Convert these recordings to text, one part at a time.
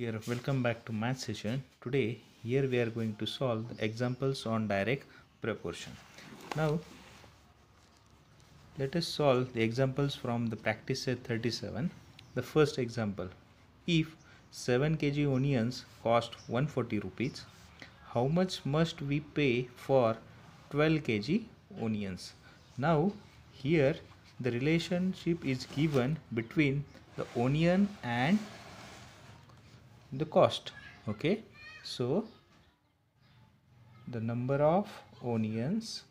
here welcome back to math session today here we are going to solve examples on direct proportion now let us solve the examples from the practice set 37 the first example if 7 kg onions cost 140 rupees how much must we pay for 12 kg onions now here the relationship is given between the onion and the cost okay so the number of onions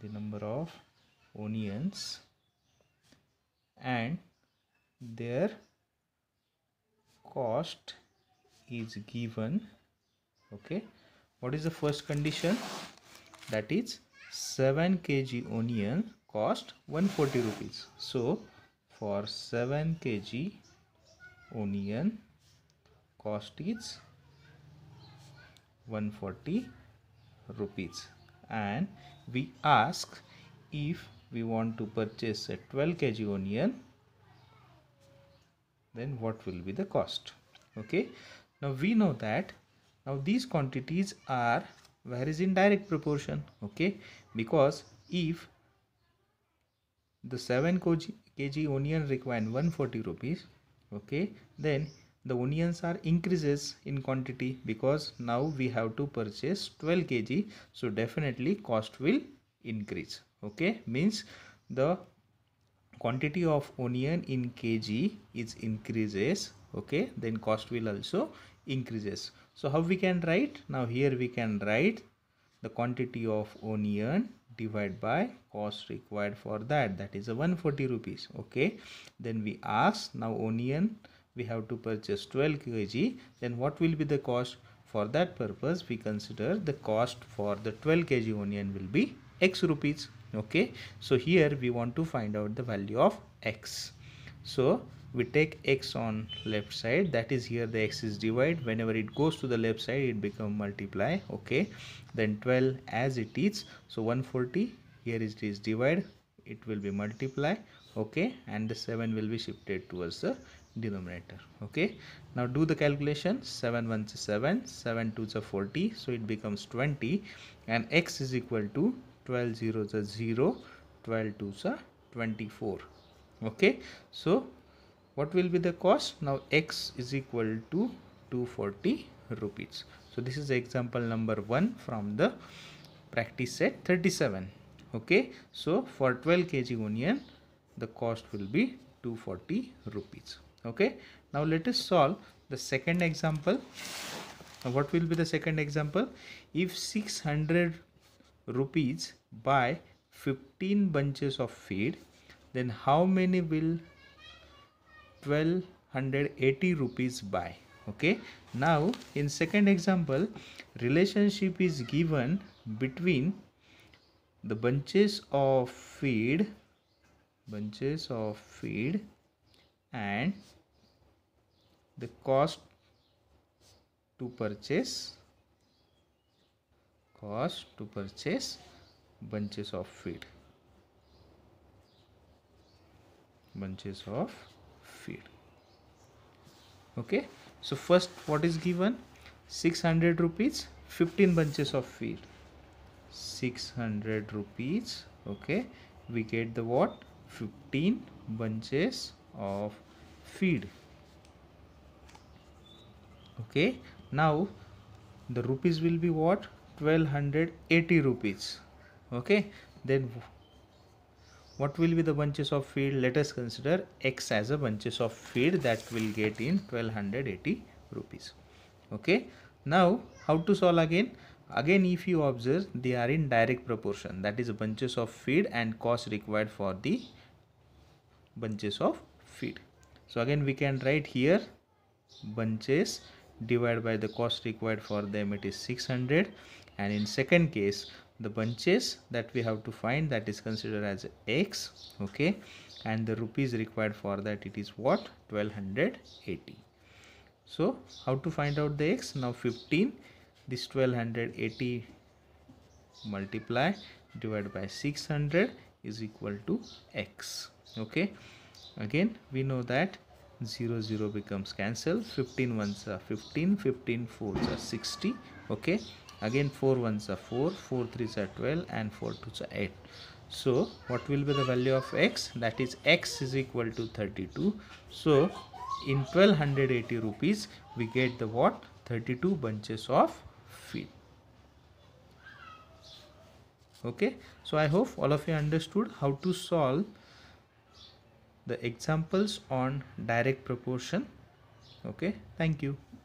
the number of onions and their cost is given okay what is the first condition that is 7 kg onion cost 140 rupees so for 7 kg onion cost is 140 rupees and we ask if we want to purchase a 12 kg onion then what will be the cost okay now we know that now these quantities are varies in direct proportion okay because if the 7 kg onion require 140 rupees okay then the onions are increases in quantity because now we have to purchase 12 kg so definitely cost will increase okay means the quantity of onion in kg is increases okay then cost will also increases so how we can write now here we can write the quantity of onion divide by cost required for that that is a 140 rupees okay then we ask now onion we have to purchase 12 kg then what will be the cost for that purpose we consider the cost for the 12 kg onion will be x rupees okay so here we want to find out the value of x so we take x on left side that is here the x is divide whenever it goes to the left side it become multiply okay then 12 as it is so 140 here it is divide it will be multiply okay and the 7 will be shifted towards the denominator okay now do the calculation 7 1 is 7 7 2 is 40 so it becomes 20 and x is equal to 12 0 is 0 12 2 is 24 okay so what will be the cost now x is equal to 240 rupees so this is example number one from the practice set 37 okay so for 12 kg onion the cost will be 240 rupees okay now let us solve the second example now what will be the second example if 600 rupees buy 15 bunches of feed then how many will 1280 rupees by okay now in second example relationship is given between the bunches of feed bunches of feed and the cost to purchase cost to purchase bunches of feed bunches of Field. okay so first what is given 600 rupees 15 bunches of field 600 rupees okay we get the what 15 bunches of feed okay now the rupees will be what 1280 rupees okay then what will be the bunches of feed let us consider x as a bunches of feed that will get in 1280 rupees okay now how to solve again again if you observe they are in direct proportion that is bunches of feed and cost required for the bunches of feed so again we can write here bunches divided by the cost required for them it is 600 and in second case the bunches that we have to find that is considered as x okay and the rupees required for that it is what 1280 so how to find out the x now 15 this 1280 multiply divided by 600 is equal to x okay again we know that 0 0 becomes cancelled 15 ones are 15 15 fours are 60 okay again 4 ones are 4 4 threes are 12 and 4 twos are 8 so what will be the value of x that is x is equal to 32 so in 1280 rupees we get the what 32 bunches of feet okay so i hope all of you understood how to solve the examples on direct proportion okay thank you